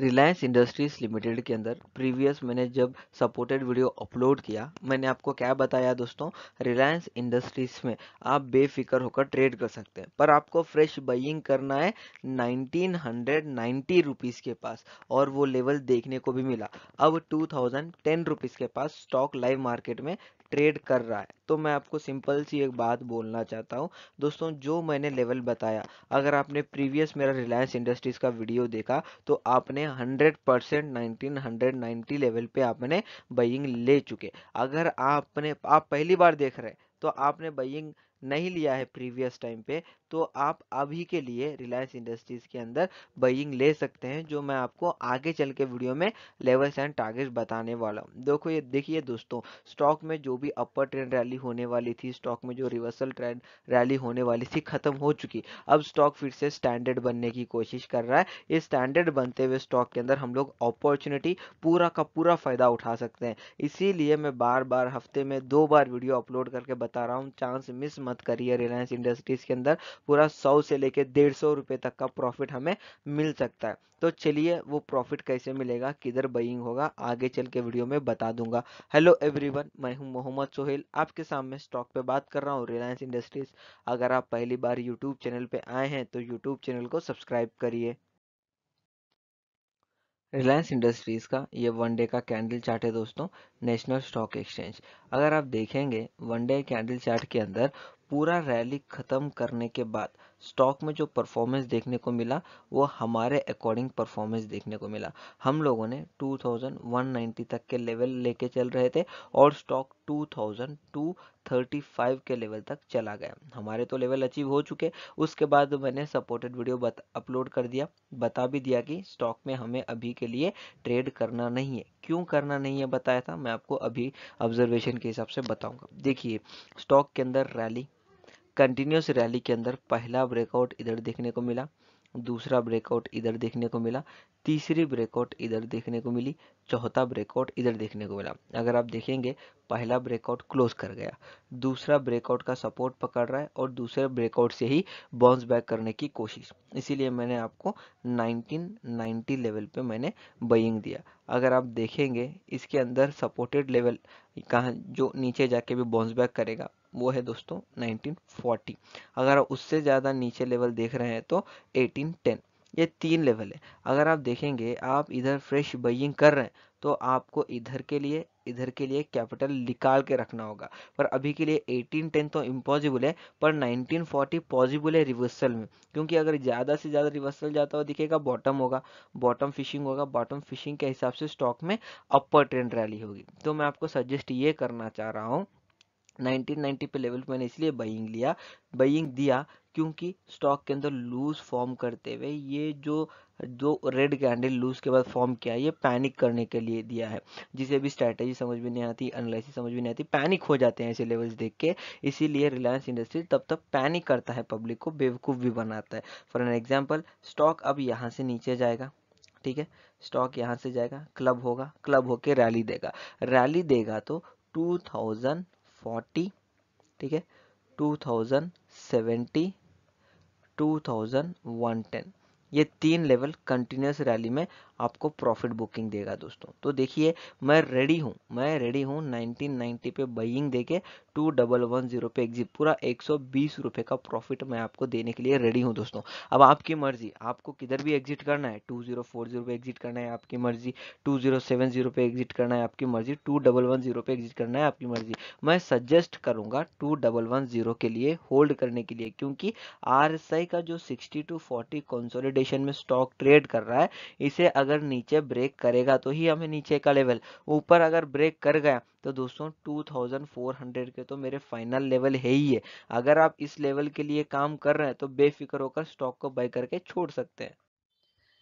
Reliance industries limited के अंदर previous मैंने जब सपोर्टेड वीडियो अपलोड किया मैंने आपको क्या बताया दोस्तों रिलायंस इंडस्ट्रीज में आप बेफिक्र होकर ट्रेड कर सकते हैं पर आपको फ्रेश बाइंग करना है नाइनटीन हंड्रेड रुपीज़ के पास और वो लेवल देखने को भी मिला अब टू थाउजेंड टेन रुपीज़ के पास स्टॉक लाइव मार्केट में ट्रेड कर रहा है तो मैं आपको सिंपल सी एक बात बोलना चाहता हूँ दोस्तों जो मैंने लेवल बताया अगर आपने प्रीवियस मेरा रिलायंस इंडस्ट्रीज़ का वीडियो देखा तो आपने 100 परसेंट नाइनटीन लेवल पे आपने बइंग ले चुके अगर आपने आप पहली बार देख रहे हैं तो आपने बइंग नहीं लिया है प्रीवियस टाइम पे तो आप अभी के लिए रिलायंस इंडस्ट्रीज के अंदर बइंग ले सकते हैं जो मैं आपको आगे चल के वीडियो में लेवल्स एंड टारगेट बताने वाला हूँ देखो ये देखिए दोस्तों स्टॉक में जो भी अपर ट्रेंड रैली होने वाली थी स्टॉक में जो रिवर्सल ट्रेंड रैली होने वाली थी खत्म हो चुकी अब स्टॉक फिर से स्टैंडर्ड बनने की कोशिश कर रहा है ये स्टैंडर्ड बनते हुए स्टॉक के अंदर हम लोग अपॉर्चुनिटी पूरा का पूरा फायदा उठा सकते हैं इसीलिए मैं बार बार हफ्ते में दो बार वीडियो अपलोड करके बता रहा हूँ चांस मिस मत करिए रिलायंस इंडस्ट्रीज के अंदर पूरा सौ से लेके डेढ़ सौ रुपए तक का प्रॉफिट हमें मिल सकता है तो चलिए वो प्रॉफिट कैसे मिलेगा किधर बइंग होगा आगे चल के वीडियो में बता दूंगा हेलो एवरीवन मैं हूं मोहम्मद सोहेल आपके सामने स्टॉक पे बात कर रहा हूं रिलायंस इंडस्ट्रीज अगर आप पहली बार यूट्यूब चैनल पे आए हैं तो यूट्यूब चैनल को सब्सक्राइब करिए रिलायंस इंडस्ट्रीज़ का ये वन डे का कैंडल चार्ट है दोस्तों नेशनल स्टॉक एक्सचेंज अगर आप देखेंगे वन डे कैंडल चार्ट के अंदर पूरा रैली ख़त्म करने के बाद स्टॉक में जो परफॉर्मेंस देखने को मिला वो हमारे अकॉर्डिंग परफॉर्मेंस देखने को मिला हम लोगों ने 2190 तक के लेवल लेके चल रहे थे और स्टॉक 2235 के लेवल तक चला गया हमारे तो लेवल अचीव हो चुके उसके बाद मैंने सपोर्टेड वीडियो अपलोड कर दिया बता भी दिया कि स्टॉक में हमें अभी के लिए ट्रेड करना नहीं है क्यों करना नहीं है बताया था मैं आपको अभी ऑब्जर्वेशन के हिसाब से बताऊंगा देखिए स्टॉक के अंदर रैली कंटिन्यूस रैली के अंदर पहला ब्रेकआउट इधर देखने को मिला दूसरा ब्रेकआउट इधर देखने को मिला तीसरी ब्रेकआउट इधर देखने को मिली चौथा ब्रेकआउट इधर देखने को मिला अगर आप देखेंगे पहला ब्रेकआउट क्लोज कर गया दूसरा ब्रेकआउट का सपोर्ट पकड़ रहा है और दूसरे ब्रेकआउट से ही बाउंस बैक करने की कोशिश इसीलिए मैंने आपको 1990 लेवल पे मैंने बइंग दिया अगर आप देखेंगे इसके अंदर सपोर्टेड लेवल कहाँ जो नीचे जाके भी बाउंस बैक करेगा वो है दोस्तों 1940 अगर आप उससे ज़्यादा नीचे लेवल देख रहे हैं तो 1810 ये तीन लेवल है अगर आप देखेंगे आप इधर फ्रेश बइंग कर रहे हैं तो आपको इधर के लिए इधर के लिए कैपिटल निकाल के रखना होगा पर अभी के लिए 1810 तो इम्पॉसिबल है पर 1940 पॉसिबल है रिवर्सल में क्योंकि अगर ज़्यादा से ज़्यादा रिवर्सल जाता हुआ दिखेगा बॉटम होगा बॉटम फिशिंग होगा बॉटम फिशिंग के हिसाब से स्टॉक में अपर ट्रेंड रैली होगी तो मैं आपको सजेस्ट ये करना चाह रहा हूँ 1990 पे लेवल मैंने इसलिए बाइंग लिया बइंग दिया क्योंकि स्टॉक के अंदर लूज फॉर्म करते हुए ये जो जो रेड कैंडल लूज के बाद फॉर्म किया ये पैनिक करने के लिए दिया है जिसे भी स्ट्रैटेजी समझ में नहीं आती एनालिसिस समझ में नहीं आती पैनिक हो जाते हैं ऐसे लेवल्स देख के इसीलिए रिलायंस इंडस्ट्री तब तक पैनिक करता है पब्लिक को बेवकूफ़ भी बनाता है फॉर एन एग्जाम्पल स्टॉक अब यहाँ से नीचे जाएगा ठीक है स्टॉक यहाँ से जाएगा क्लब होगा क्लब होके रैली देगा रैली देगा तो टू थाउजेंड फोर्टी ठीक है two thousand seventy two thousand one ten ये तीन लेवल कंटिन्यूस रैली में आपको प्रॉफिट बुकिंग देगा दोस्तों तो देखिए मैं रेडी हूँ मैं रेडी हूँ 1990 पे दे देके टू डबल वन जीरो पे एग्जिट पूरा एक सौ बीस रुपये का प्रॉफिट मैं आपको देने के लिए रेडी हूँ दोस्तों अब आपकी मर्जी आपको किधर भी एग्जिट करना है टू जीरो फोर जीरो पे एग्जिट करना है आपकी मर्जी टू जीरो सेवन जीरो पे एग्जिट करना है आपकी मर्जी टू डबल वन जीरो पे एग्जिट करना है आपकी मर्जी मैं सजेस्ट करूंगा टू डबल वन जीरो के लिए होल्ड करने के लिए क्योंकि आर का जो सिक्सटी टू फोर्टी कंसोलिडेशन में स्टॉक ट्रेड कर रहा है इसे अगर अगर नीचे ब्रेक करेगा तो ही हमें नीचे का लेवल ऊपर अगर ब्रेक कर गया तो दोस्तों 2400 के तो मेरे फाइनल लेवल है ही है अगर आप इस लेवल के लिए काम कर रहे हैं तो बेफिक्र होकर स्टॉक को बाई करके छोड़ सकते हैं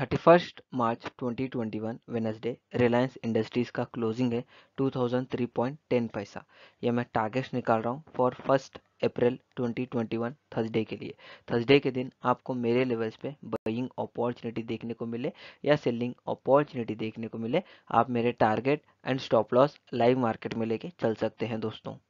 thirty first March 2021 Wednesday Reliance Industries का क्लोजिंग है 2003.10 पैसा यह मैं टारगेट्स निकाल रहा हूँ फॉर फर्स्ट अप्रैल 2021 थर्सडे के लिए थर्सडे के दिन आपको मेरे लेवल्स पे बाइंग अपॉर्चुनिटी देखने को मिले या सेलिंग अपॉर्चुनिटी देखने को मिले आप मेरे target and stop loss live market में लेके चल सकते हैं दोस्तों